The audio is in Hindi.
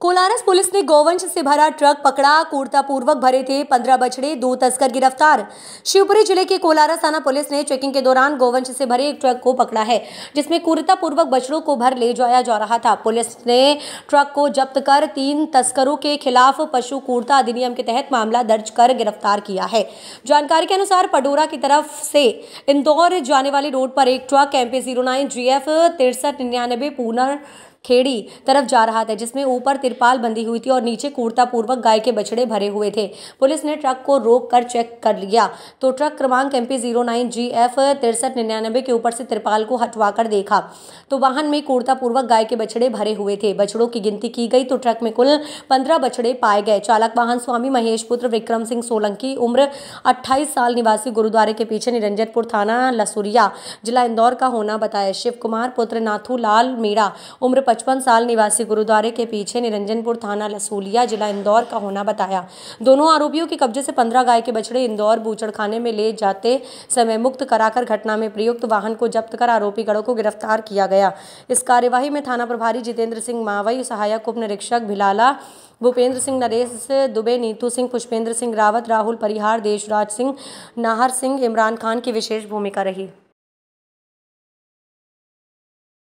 कोलारस पुलिस ने गोवंश से भरा ट्रक पकड़ा पूर्वक भरे थे पंद्रह बछड़े दो तस्कर गिरफ्तार शिवपुरी जिले के कोलारस थाना पुलिस ने चेकिंग के दौरान गोवंश से भरे एक ट्रक को पकड़ा है जिसमें पूर्वक बछड़ों को भर ले जाया जा रहा था पुलिस ने ट्रक को जब्त कर तीन तस्करों के खिलाफ पशु क्रूरता अधिनियम के तहत मामला दर्ज कर गिरफ्तार किया है जानकारी के अनुसार पडोरा की तरफ से इंदौर जाने वाली रोड पर एक truck M P zero nine G F Khedi तरफ जा रहा था जिसमें ऊपर तिरपाल बंधी हुई थी और नीचे पूर्वक गाय के बछड़े भरे हुए थे पुलिस ने ट्रक को रोक कर चेक कर लिया तो ट्रक क्रमांक M P zero nine G F तिरसठ निन्यानबे के ऊपर से तिरपाल को कर देखा तो वाहन में पूर्वक गाय के बछड़े भरे हुए थे बछड़ों की गिनती की गई तो ट्रक में कुल पंद्रह बछड़े पाए गए चालक वाहन स्वामी महेश पुत्र विक्रम सिंह सोलंकी उम्र अट्ठाईस साल निवासी गुरुद्वारे के पीछे निरंजनपुर थाना लसुरिया जिला इंदौर का होना बताया शिव कुमार पुत्र नाथू लाल मीणा उम्र पचपन साल निवासी गुरुद्वारे के पीछे निरंजनपुर थाना लसूलिया जिला इंदौर का होना बताया दोनों आरोपियों के कब्जे से पंद्रह गाय के बछड़े इंदौर बूचड़खाने में ले जाते समय मुक्त कराकर घटना में प्रयुक्त वाहन को जब्त कर आरोपी गढ़ों को गिरफ्तार किया गया इस कार्यवाही में थाना प्रभारी जितेंद्र सिंह मावई सहायक उप निरीक्षक भिलाला भूपेंद्र सिंह नरेश दुबे नीतू सिंह पुष्पेंद्र सिंह रावत राहुल परिहार देशराज सिंह नाहर सिंह इमरान खान की विशेष भूमिका रही